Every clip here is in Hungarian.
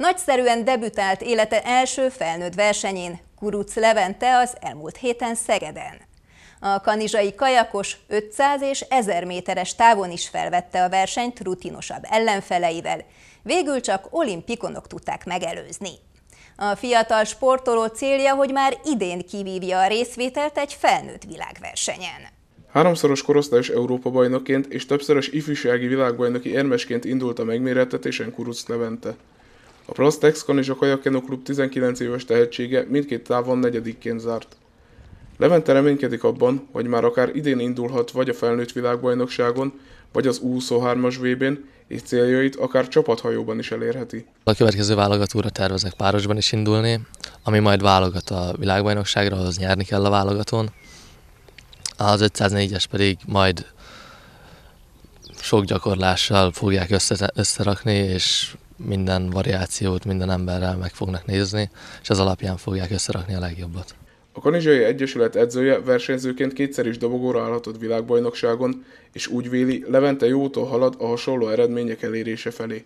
Nagyszerűen debütált élete első felnőtt versenyén Kuruc Levente az elmúlt héten Szegeden. A kanizsai kajakos 500 és 1000 méteres távon is felvette a versenyt rutinosabb ellenfeleivel, végül csak olimpikonok tudták megelőzni. A fiatal sportoló célja, hogy már idén kivívja a részvételt egy felnőtt világversenyen. Háromszoros korosztályos európa bajnokként és többszörös ifjúsági világbajnoki érmesként indult a megmérettetésen Kuruc Levente. A Prostexkon és a Kajakeno Klub 19 éves tehetsége mindkét távon negyedikként zárt. Levente reménykedik abban, hogy már akár idén indulhat vagy a felnőtt világbajnokságon, vagy az U23-as VB-n, és céljait akár csapathajóban is elérheti. A következő válogatóra tervezek párosban is indulni, ami majd válogat a világbajnokságra, az nyerni kell a válogatón. Az 504-es pedig majd sok gyakorlással fogják össze- összerakni, és minden variációt minden emberrel meg fognak nézni, és ez alapján fogják összerakni a legjobbat. A Kanizsai Egyesület edzője versenyzőként kétszer is dobogóra állhatott világbajnokságon, és úgy véli, Levente jótól halad a hasonló eredmények elérése felé.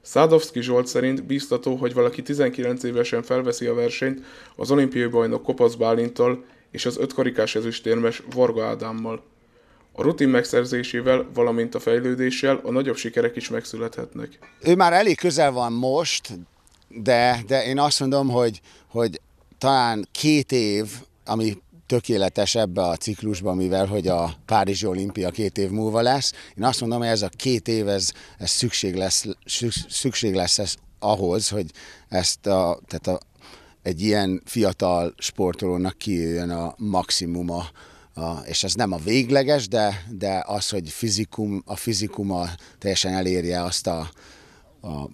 Szádovszki Zsolt szerint biztató, hogy valaki 19 évesen felveszi a versenyt az olimpiai bajnok Kopasz Bálintal és az ötkarikás ezüstérmes Varga Ádámmal. A rutin megszerzésével, valamint a fejlődéssel a nagyobb sikerek is megszülethetnek. Ő már elég közel van most, de, de én azt mondom, hogy, hogy talán két év, ami tökéletes ebbe a ciklusba, mivel hogy a Párizsi olimpia két év múlva lesz. Én azt mondom, hogy ez a két év, ez, ez szükség lesz, szükség lesz ez ahhoz, hogy ezt a, tehát a, egy ilyen fiatal sportolónak kijöjjön a maximuma a, és ez nem a végleges, de, de az, hogy fizikum, a fizikuma teljesen elérje azt a, a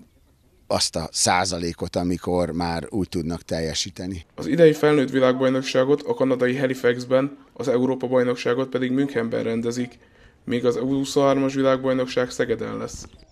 azt a százalékot, amikor már úgy tudnak teljesíteni. Az idei felnőtt világbajnokságot a kanadai Halifaxben, az Európa-bajnokságot pedig Münchenben rendezik, míg az 23 as világbajnokság Szegeden lesz.